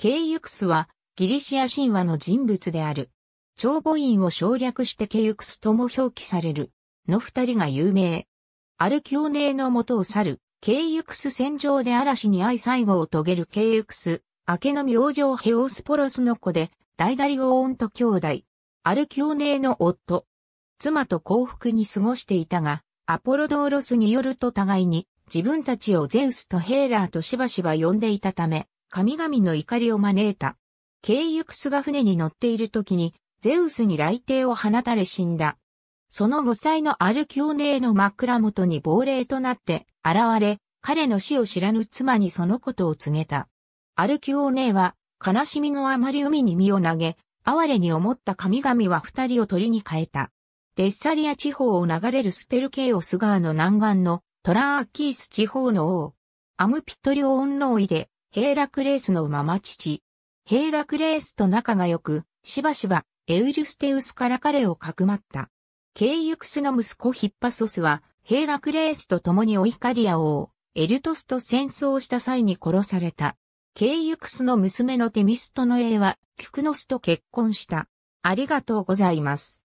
ケイユクスはギリシア神話の人物である。長母院を省略してケイユクスとも表記される。の二人が有名。アルキオネーの元を去る、ケイユクス戦場で嵐に愛最後を遂げるケイユクス、明けの明星ヘオスポロスの子で、ダイダリオオンと兄弟。アルキオネーの夫。妻と幸福に過ごしていたが、アポロドーロスによると互いに、自分たちをゼウスとヘーラーとしばしば呼んでいたため、神々の怒りを招いた。ケイユクスが船に乗っている時に、ゼウスに雷帝を放たれ死んだ。その5歳のアルキオネーの枕元に亡霊となって現れ、彼の死を知らぬ妻にそのことを告げた。アルキオネーは、悲しみのあまり海に身を投げ、哀れに思った神々は二人を鳥に変えた。デッサリア地方を流れるスペルケイオス川の南岸のトラーアキース地方の王、アムピトリオンロイでヘーラクレースのママ父。ヘーラクレースと仲が良く、しばしばエウルステウスから彼をかくまった。ケイユクスの息子ヒッパソスは、ヘーラクレースと共にオイカリア王、エルトスと戦争した際に殺された。ケイユクスの娘のテミストの絵は、キュクノスと結婚した。ありがとうございます。